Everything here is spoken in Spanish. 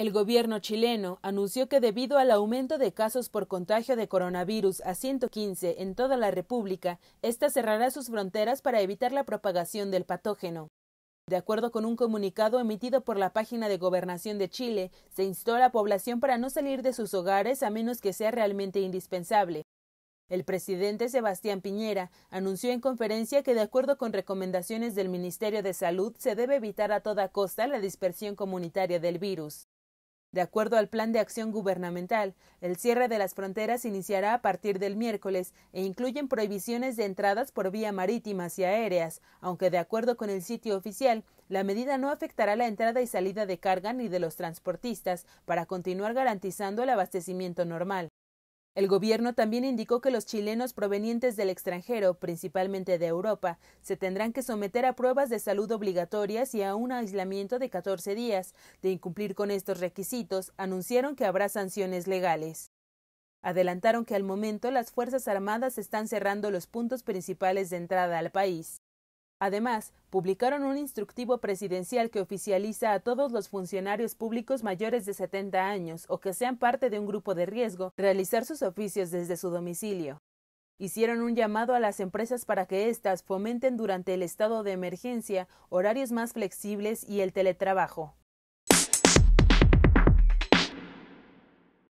El gobierno chileno anunció que debido al aumento de casos por contagio de coronavirus a 115 en toda la República, ésta cerrará sus fronteras para evitar la propagación del patógeno. De acuerdo con un comunicado emitido por la página de Gobernación de Chile, se instó a la población para no salir de sus hogares a menos que sea realmente indispensable. El presidente Sebastián Piñera anunció en conferencia que de acuerdo con recomendaciones del Ministerio de Salud se debe evitar a toda costa la dispersión comunitaria del virus. De acuerdo al plan de acción gubernamental, el cierre de las fronteras iniciará a partir del miércoles e incluyen prohibiciones de entradas por vía marítimas y aéreas, aunque de acuerdo con el sitio oficial, la medida no afectará la entrada y salida de carga ni de los transportistas para continuar garantizando el abastecimiento normal. El gobierno también indicó que los chilenos provenientes del extranjero, principalmente de Europa, se tendrán que someter a pruebas de salud obligatorias y a un aislamiento de 14 días. De incumplir con estos requisitos, anunciaron que habrá sanciones legales. Adelantaron que al momento las Fuerzas Armadas están cerrando los puntos principales de entrada al país. Además, publicaron un instructivo presidencial que oficializa a todos los funcionarios públicos mayores de 70 años o que sean parte de un grupo de riesgo realizar sus oficios desde su domicilio. Hicieron un llamado a las empresas para que éstas fomenten durante el estado de emergencia horarios más flexibles y el teletrabajo.